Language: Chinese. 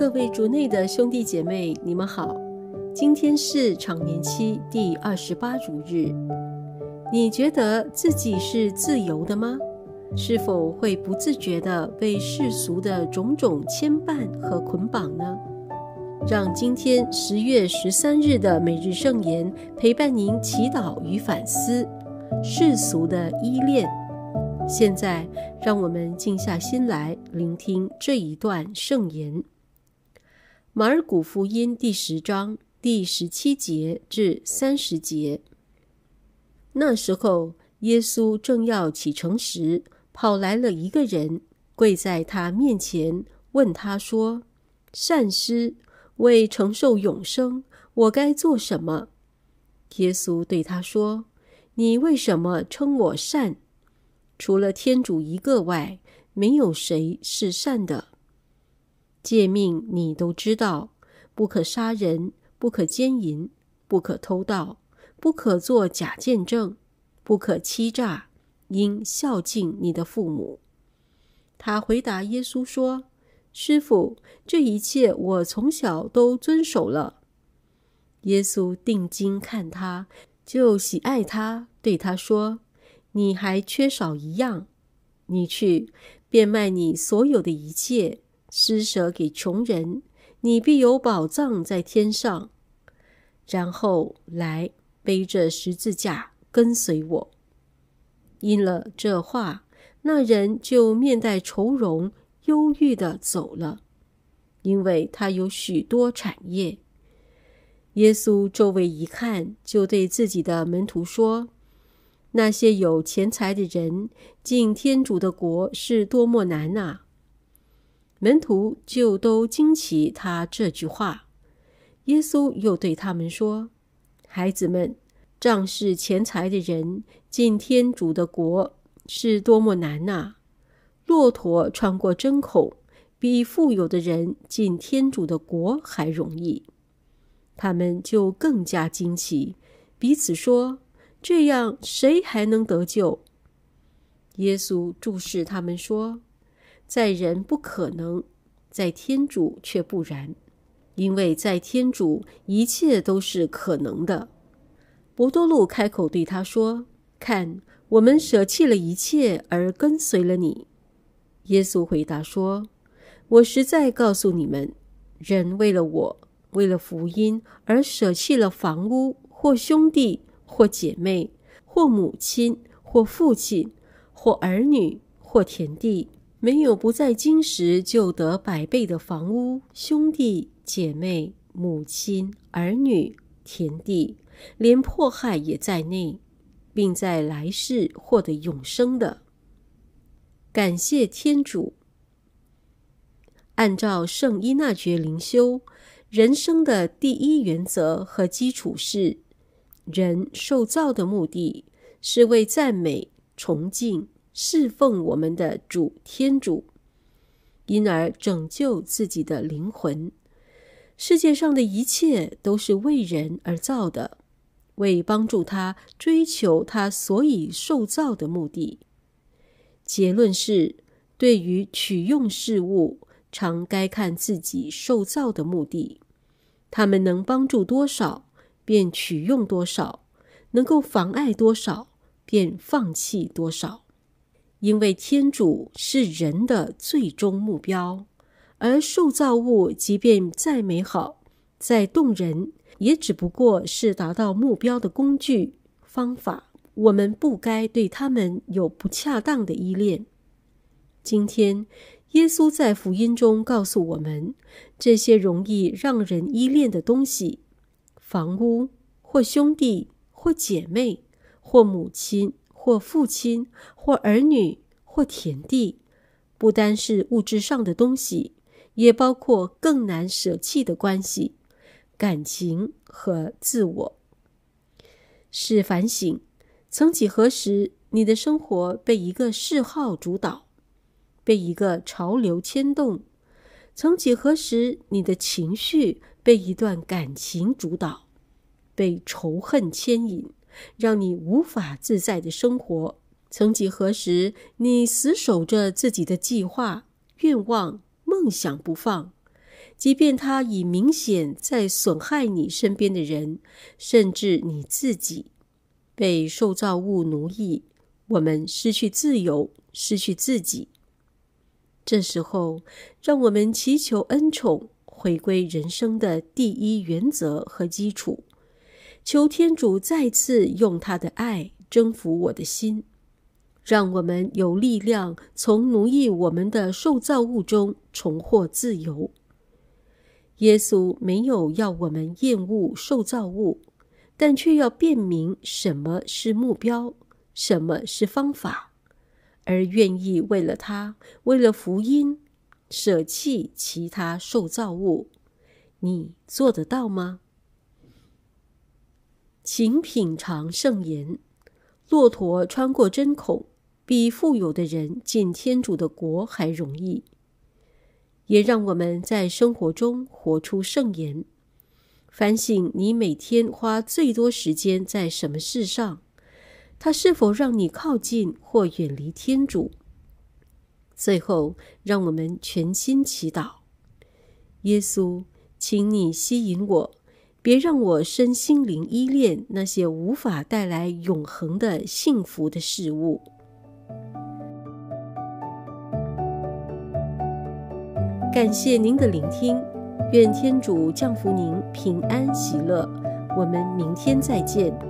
各位组内的兄弟姐妹，你们好。今天是长眠期第二十八主日。你觉得自己是自由的吗？是否会不自觉的被世俗的种种牵绊和捆绑呢？让今天十月十三日的每日圣言陪伴您祈祷与反思世俗的依恋。现在，让我们静下心来聆听这一段圣言。马尔古福音第十章第十七节至三十节。那时候，耶稣正要启程时，跑来了一个人，跪在他面前，问他说：“善师，为承受永生，我该做什么？”耶稣对他说：“你为什么称我善？除了天主一个外，没有谁是善的。”诫命你都知道：不可杀人，不可奸淫，不可偷盗，不可作假见证，不可欺诈。应孝敬你的父母。他回答耶稣说：“师傅，这一切我从小都遵守了。”耶稣定睛看他，就喜爱他，对他说：“你还缺少一样，你去变卖你所有的一切。”施舍给穷人，你必有宝藏在天上。然后来背着十字架跟随我。应了这话，那人就面带愁容、忧郁的走了，因为他有许多产业。耶稣周围一看，就对自己的门徒说：“那些有钱财的人进天主的国是多么难啊！”门徒就都惊奇他这句话。耶稣又对他们说：“孩子们，仗势钱财的人进天主的国是多么难呐！骆驼穿过针孔，比富有的人进天主的国还容易。”他们就更加惊奇，彼此说：“这样谁还能得救？”耶稣注视他们说。在人不可能，在天主却不然，因为在天主一切都是可能的。博多禄开口对他说：“看，我们舍弃了一切而跟随了你。”耶稣回答说：“我实在告诉你们，人为了我，为了福音而舍弃了房屋或兄弟或姐妹或母亲或父亲或儿女或田地。”没有不在今时就得百倍的房屋、兄弟姐妹、母亲、儿女、田地，连迫害也在内，并在来世获得永生的。感谢天主。按照圣依那爵灵修，人生的第一原则和基础是：人受造的目的是为赞美、崇敬。侍奉我们的主天主，因而拯救自己的灵魂。世界上的一切都是为人而造的，为帮助他追求他所以受造的目的。结论是：对于取用事物，常该看自己受造的目的。他们能帮助多少，便取用多少；能够妨碍多少，便放弃多少。因为天主是人的最终目标，而受造物即便再美好、再动人，也只不过是达到目标的工具、方法。我们不该对他们有不恰当的依恋。今天，耶稣在福音中告诉我们，这些容易让人依恋的东西——房屋、或兄弟、或姐妹、或母亲。或父亲，或儿女，或田地，不单是物质上的东西，也包括更难舍弃的关系、感情和自我。是反省：曾几何时，你的生活被一个嗜好主导，被一个潮流牵动；曾几何时，你的情绪被一段感情主导，被仇恨牵引。让你无法自在的生活。曾几何时，你死守着自己的计划、愿望、梦想不放，即便它已明显在损害你身边的人，甚至你自己。被受造物奴役，我们失去自由，失去自己。这时候，让我们祈求恩宠，回归人生的第一原则和基础。求天主再次用他的爱征服我的心，让我们有力量从奴役我们的受造物中重获自由。耶稣没有要我们厌恶受造物，但却要辨明什么是目标，什么是方法，而愿意为了他，为了福音，舍弃其他受造物。你做得到吗？请品尝圣言。骆驼穿过针孔，比富有的人进天主的国还容易。也让我们在生活中活出圣言。反省你每天花最多时间在什么事上？它是否让你靠近或远离天主？最后，让我们全心祈祷。耶稣，请你吸引我。别让我身心灵依恋那些无法带来永恒的幸福的事物。感谢您的聆听，愿天主降福您，平安喜乐。我们明天再见。